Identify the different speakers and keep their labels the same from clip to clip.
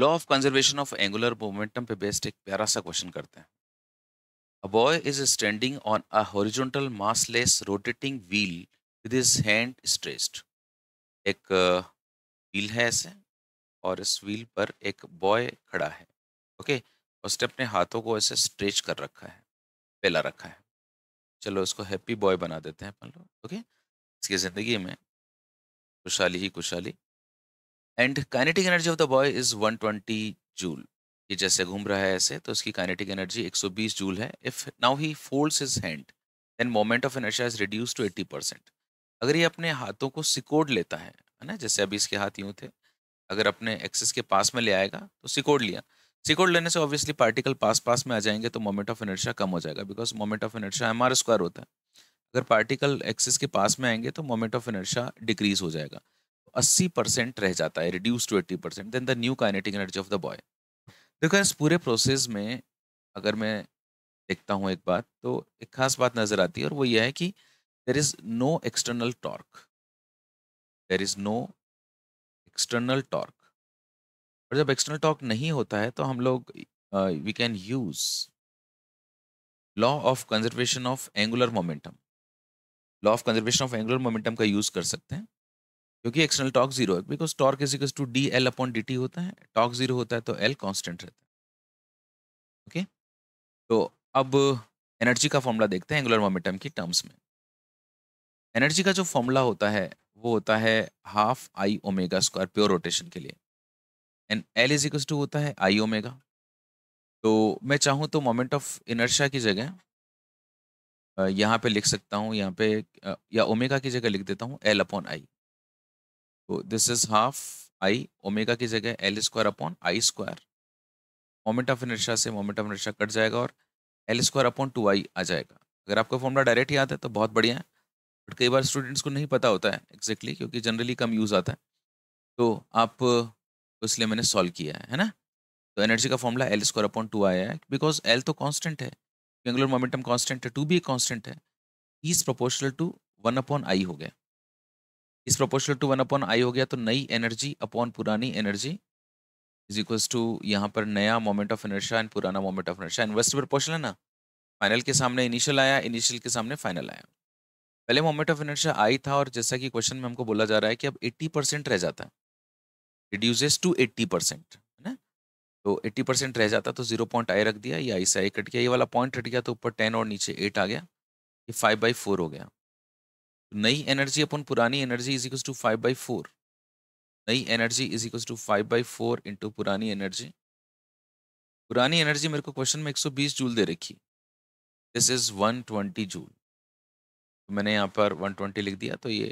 Speaker 1: Law of conservation of angular momentum पे based एक प्यारा सा क्वेश्चन करते हैं a boy is standing on a horizontal massless rotating wheel with his hand stretched एक wheel uh, है ऐसे और इस व्हील पर एक बॉय खड़ा है ओके उसने अपने हाथों को ऐसे स्ट्रेच कर रखा है फैला रखा है चलो इसको हैप्पी बॉय बना देते हैं अपन लोग ओके इसकी ज़िंदगी में खुशहाली ही खुशहाली and kinetic energy of the boy is 120 joule ये जैसे घूम रहा है ऐसे तो उसकी काइनेटिक एनर्जी 120 जूल है if now he folds his hand then moment of energy is reduce to 80 percent अगर ये अपने हाथों को सिकोड़ लेता है है ना जैसे अभी इसके हाथ यूं थे अगर अपने एक्सेस के पास में ले आएगा तो सिकोड़ लिया सिकोड़ लेने से ऑब्वियसली पार्टिकल पास पास में आ जाएंगे तो मोमेंट ऑफ एनर्जा कम हो जाएगा because moment of inertia M R square होता है अगर पार्टिकल एक्सिस के पास में आएंगे तो मोमेंट ऑफ एनर्जा डिक्रीज हो जाएगा अस्सी परसेंट रह जाता है reduce to eighty percent then the new kinetic energy of the boy देखो इस पूरे प्रोसेस में अगर मैं देखता हूँ एक बात तो एक खास बात नज़र आती है और वो यह है कि there is no external torque there is no external torque और जब एक्सटर्नल टॉर्क नहीं होता है तो हम लोग we can use law of conservation of angular momentum law of conservation of angular momentum का यूज कर सकते हैं क्योंकि एक्सटर्नल टॉक जीरो है because torque is equal to D L upon D T होता है टॉक जीरो होता है तो एल कॉन्स्टेंट रहता है ओके okay? तो अब एनर्जी का फॉर्मूला देखते हैं एंगुलर मोमेंटम की टर्म्स में एनर्जी का जो फॉर्मूला होता है वो होता है half I omega square pure rotation के लिए and L is equal to होता है आई ओमेगा तो मैं चाहूँ तो मोमेंट ऑफ इनर्शिया की जगह यहाँ पे लिख सकता हूँ यहाँ पे या ओमेगा की जगह लिख देता हूँ एल अपॉन आई तो this is half I omega की जगह L square upon I square moment of inertia से मोमेंट ऑफ इनर्शिया कट जाएगा और L square upon two I आ जाएगा अगर आपको फॉर्मूला डायरेक्ट याद है तो बहुत बढ़िया है बट कई बार स्टूडेंट्स को नहीं पता होता है एग्जैक्टली exactly, क्योंकि जनरली कम यूज़ आता है तो आप तो इसलिए मैंने सॉल्व किया है है ना तो एनर्जी का formula L square upon two आया है बिकॉज एल तो कॉन्स्टेंट है एंगुलर मोमेंटम कॉन्स्टेंट है टू भी कॉन्स्टेंट है is proportional to one upon I हो गया is proportional to one upon I हो गया तो नई एनर्जी अपॉन पुरानी एनर्जी इज इक्वल्स टू यहाँ पर नया मोमेंट ऑफ एनर्जा एंड पुराना moment of inertia inverse proportional है ना फाइनल के सामने इनिशियल आया इनिशियल के सामने फाइनल आया पहले मोमेंट ऑफ एनर्जा आई था और जैसा कि क्वेश्चन में हमको बोला जा रहा है कि अब एट्टी परसेंट रह जाता है रिड्यूजेस टू एट्टी परसेंट है ना तो 80 परसेंट रह जाता तो जीरो पॉइंट आई रख दिया या आई से आई कट गया ये वाला पॉइंट हट गया तो ऊपर टेन और नीचे एट आ गया ये फाइव बाई फोर हो गया नई एनर्जी अपन पुरानी energy is equal to five by four नई energy is equal to five by four into पुरानी एनर्जी पुरानी एनर्जी मेरे को क्वेश्चन में 120 जूल दे रखी दिस इज 120 जूल तो मैंने यहाँ पर 120 लिख दिया तो ये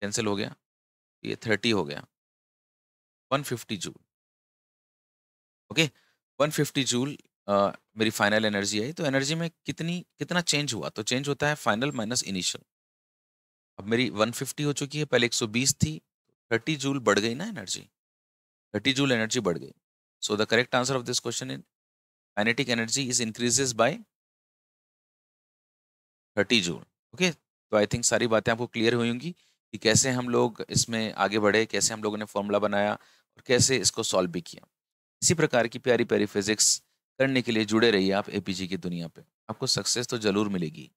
Speaker 1: कैंसिल हो गया ये 30 हो गया 150 जूल ओके वन 150 जूल मेरी फाइनल एनर्जी आई तो एनर्जी में कितनी कितना चेंज हुआ तो चेंज होता है फाइनल माइनस इनिशियल अब मेरी 150 हो चुकी है पहले 120 थी 30 जूल बढ़ गई ना एनर्जी 30 जूल एनर्जी बढ़ गई so the correct answer of this question is magnetic energy is increases by 30 joule okay तो आई थिंक सारी बातें आपको क्लियर हुई होंगी कि कैसे हम लोग इसमें आगे बढ़े कैसे हम लोगों ने फॉर्मूला बनाया और कैसे इसको सॉल्व भी किया इसी प्रकार की प्यारी प्यारी फिजिक्स करने के लिए जुड़े रहिए आप एपीजी की दुनिया पे आपको सक्सेस तो जरूर मिलेगी